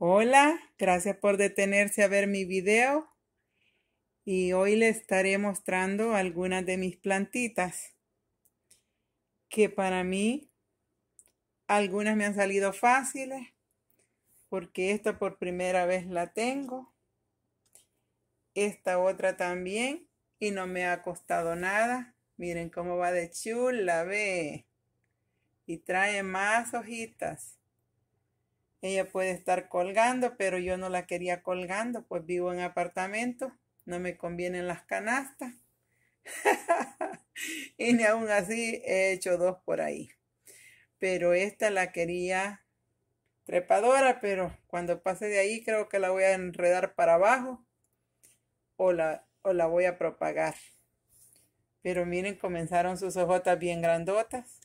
Hola, gracias por detenerse a ver mi video y hoy les estaré mostrando algunas de mis plantitas que para mí algunas me han salido fáciles porque esta por primera vez la tengo, esta otra también y no me ha costado nada. Miren cómo va de chula, ve. Y trae más hojitas. Ella puede estar colgando, pero yo no la quería colgando, pues vivo en apartamento, no me convienen las canastas. y ni aún así he hecho dos por ahí. Pero esta la quería trepadora, pero cuando pase de ahí creo que la voy a enredar para abajo o la, o la voy a propagar. Pero miren, comenzaron sus hojotas bien grandotas.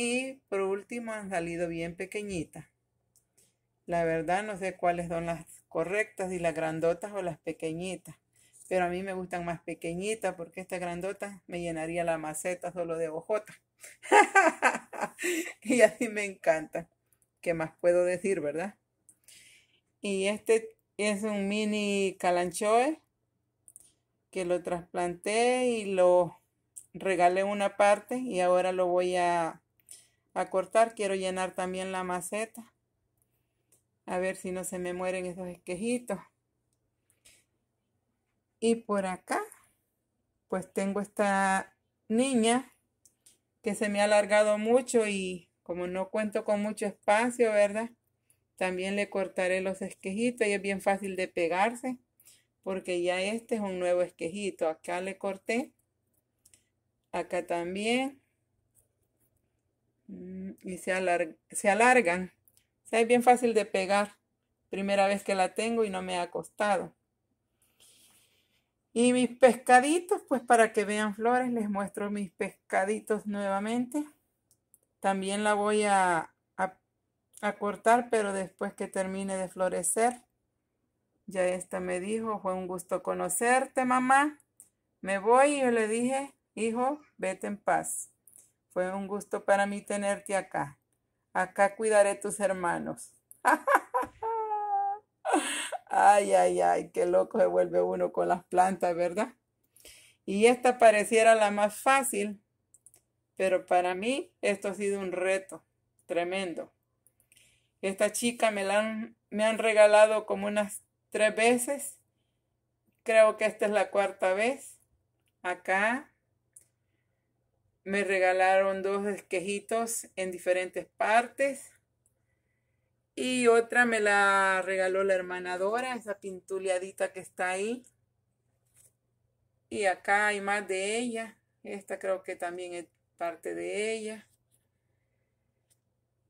Y por último han salido bien pequeñitas. La verdad no sé cuáles son las correctas, y las grandotas o las pequeñitas. Pero a mí me gustan más pequeñitas porque esta grandota me llenaría la maceta solo de hojotas. y así me encanta. ¿Qué más puedo decir, verdad? Y este es un mini calanchoe que lo trasplanté y lo regalé una parte y ahora lo voy a a cortar. Quiero llenar también la maceta. A ver si no se me mueren esos esquejitos. Y por acá, pues tengo esta niña que se me ha alargado mucho y como no cuento con mucho espacio, ¿verdad? También le cortaré los esquejitos y es bien fácil de pegarse porque ya este es un nuevo esquejito. Acá le corté, acá también Mm, y se, alargan. sea, es bien fácil de pegar. Primera vez que la tengo y no me ha costado. Y mis pescaditos, pues para que vean flores, les muestro mis pescaditos nuevamente. También la voy a, a cortar, pero después que termine de florecer. Ya esta me dijo, fue un gusto conocerte, mamá. Me voy y yo le dije, hijo, vete en paz. Fue un gusto para mí tenerte acá. Acá cuidaré tus hermanos. ay, ay, ay, qué loco se vuelve uno con las plantas, ¿verdad? Y esta pareciera la más fácil, pero para mí esto ha sido un reto tremendo. Esta chica me la me han regalado como unas tres veces. Creo que esta es la cuarta vez. Acá me regalaron dos esquejitos en diferentes partes. Y otra me la regaló la hermanadora. esa pintuleadita que está ahí. Y acá hay más de ella. Esta creo que también es parte de ella.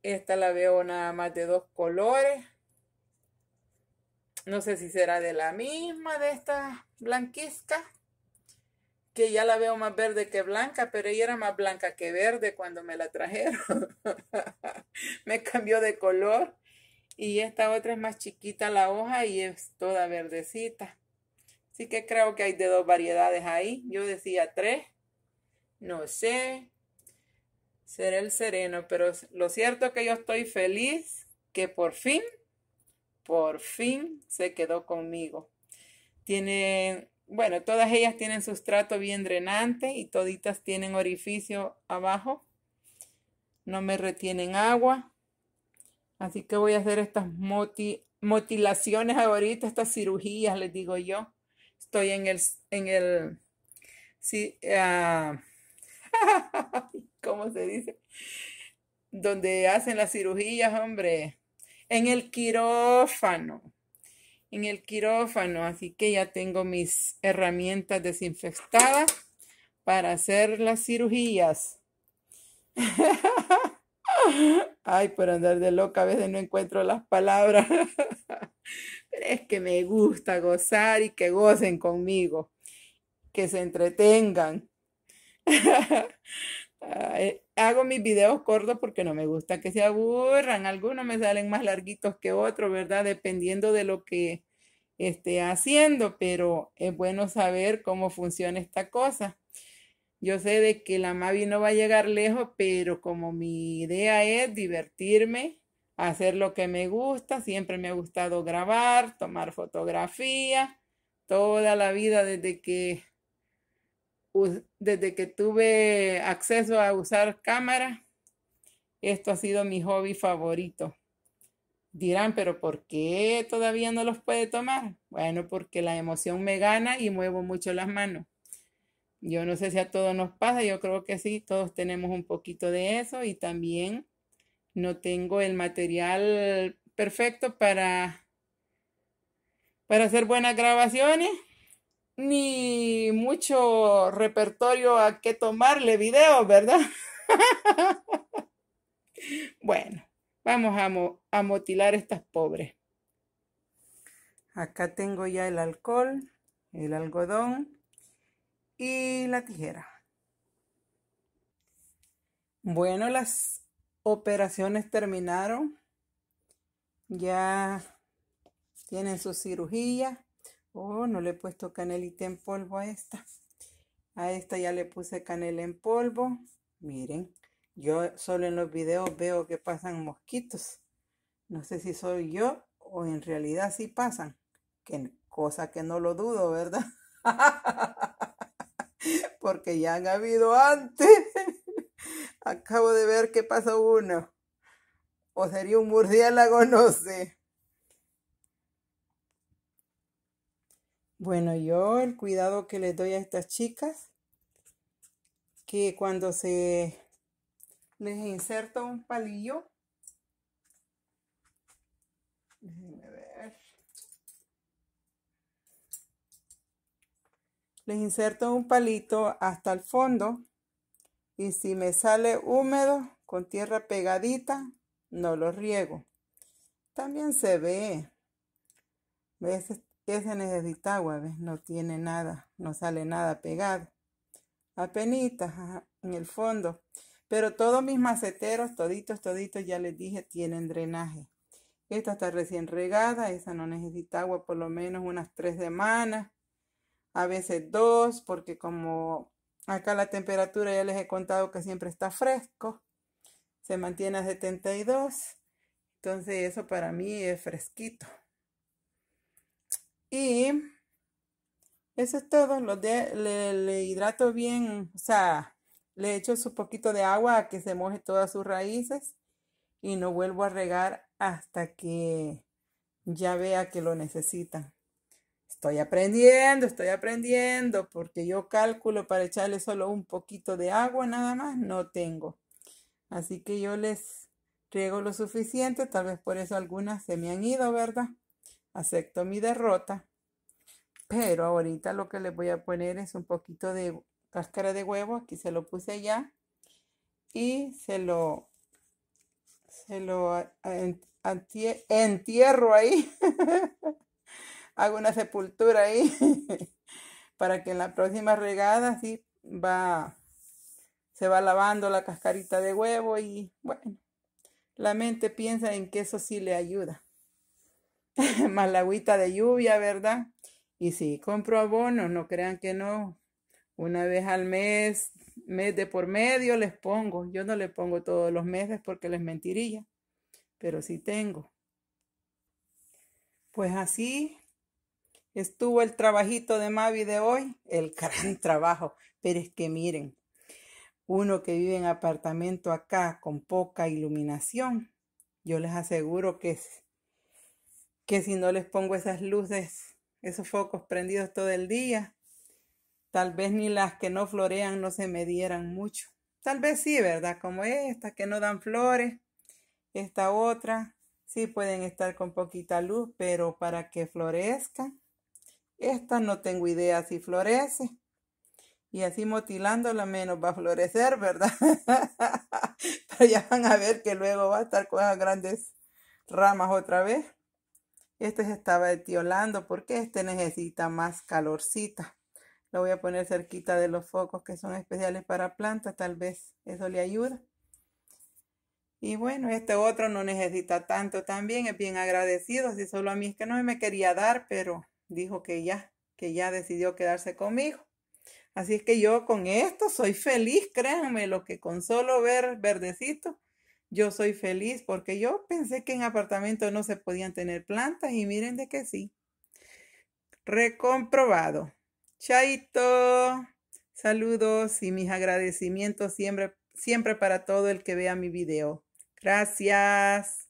Esta la veo nada más de dos colores. No sé si será de la misma, de esta blanquizca ya la veo más verde que blanca, pero ella era más blanca que verde cuando me la trajeron. me cambió de color. Y esta otra es más chiquita la hoja y es toda verdecita. Así que creo que hay de dos variedades ahí. Yo decía tres. No sé. Será el sereno, pero lo cierto es que yo estoy feliz que por fin, por fin se quedó conmigo. Tiene bueno, todas ellas tienen sustrato bien drenante y toditas tienen orificio abajo. No me retienen agua. Así que voy a hacer estas motilaciones ahorita, estas cirugías, les digo yo. Estoy en el, en el, sí, ah, ¿cómo se dice? Donde hacen las cirugías, hombre, en el quirófano en el quirófano, así que ya tengo mis herramientas desinfectadas para hacer las cirugías. Ay, por andar de loca, a veces no encuentro las palabras. Pero es que me gusta gozar y que gocen conmigo, que se entretengan. hago mis videos cortos porque no me gusta que se aburran. Algunos me salen más larguitos que otros, ¿verdad? Dependiendo de lo que esté haciendo, pero es bueno saber cómo funciona esta cosa. Yo sé de que la Mavi no va a llegar lejos, pero como mi idea es divertirme, hacer lo que me gusta, siempre me ha gustado grabar, tomar fotografía, toda la vida desde que desde que tuve acceso a usar cámara, esto ha sido mi hobby favorito. Dirán, pero ¿por qué todavía no los puede tomar? Bueno, porque la emoción me gana y muevo mucho las manos. Yo no sé si a todos nos pasa, yo creo que sí, todos tenemos un poquito de eso y también no tengo el material perfecto para, para hacer buenas grabaciones ni mucho repertorio a qué tomarle video, ¿verdad? bueno, vamos a, mo a motilar estas pobres. Acá tengo ya el alcohol, el algodón y la tijera. Bueno, las operaciones terminaron. Ya tienen su cirugía. Oh, no le he puesto canelita en polvo a esta. A esta ya le puse canela en polvo. Miren, yo solo en los videos veo que pasan mosquitos. No sé si soy yo o en realidad sí pasan. Que, cosa que no lo dudo, ¿verdad? Porque ya han habido antes. Acabo de ver que pasó uno. O sería un murciélago, no sé. Bueno, yo el cuidado que les doy a estas chicas, que cuando se les inserta un palillo, déjenme ver, les inserto un palito hasta el fondo y si me sale húmedo con tierra pegadita, no lo riego. También se ve. ¿Ves? que se agua, ¿Ves? No tiene nada, no sale nada pegado. Apenitas, en el fondo. Pero todos mis maceteros, toditos, toditos, ya les dije, tienen drenaje. Esta está recién regada, esa no necesita agua por lo menos unas tres semanas, a veces dos, porque como acá la temperatura ya les he contado que siempre está fresco, se mantiene a 72, entonces eso para mí es fresquito. Y eso es todo. Lo de, le, hidrato bien, o sea, le echo su poquito de agua a que se moje todas sus raíces y no vuelvo a regar hasta que ya vea que lo necesitan. Estoy aprendiendo, estoy aprendiendo, porque yo calculo para echarle solo un poquito de agua nada más, no tengo. Así que yo les riego lo suficiente, tal vez por eso algunas se me han ido, ¿verdad? acepto mi derrota, pero ahorita lo que les voy a poner es un poquito de cáscara de huevo, aquí se lo puse ya y se lo, se lo entierro ahí, hago una sepultura ahí para que en la próxima regada sí va, se va lavando la cascarita de huevo y bueno, la mente piensa en que eso sí le ayuda más la agüita de lluvia, ¿verdad? Y sí, compro abono, no crean que no. Una vez al mes, mes de por medio les pongo. Yo no les pongo todos los meses porque les mentiría, pero sí tengo. Pues así estuvo el trabajito de Mavi de hoy, el gran trabajo. Pero es que miren, uno que vive en apartamento acá con poca iluminación, yo les aseguro que es que si no les pongo esas luces, esos focos prendidos todo el día, tal vez ni las que no florean no se me dieran mucho. Tal vez sí, ¿verdad? Como esta, que no dan flores, esta otra, sí pueden estar con poquita luz, pero para que florezca, esta no tengo idea si florece. Y así motilándola menos va a florecer, ¿verdad? pero ya van a ver que luego va a estar con esas grandes ramas otra vez. Este se estaba etiolando porque este necesita más calorcita. Lo voy a poner cerquita de los focos que son especiales para plantas, tal vez eso le ayuda. Y bueno, este otro no necesita tanto también, es bien agradecido, si solo a mí es que no me quería dar, pero dijo que ya, que ya decidió quedarse conmigo. Así es que yo con esto soy feliz, créanme, lo que con solo ver verdecito yo soy feliz porque yo pensé que en apartamento no se podían tener plantas y miren de que sí. Recomprobado. Chaito. Saludos y mis agradecimientos siempre, siempre para todo el que vea mi video. Gracias.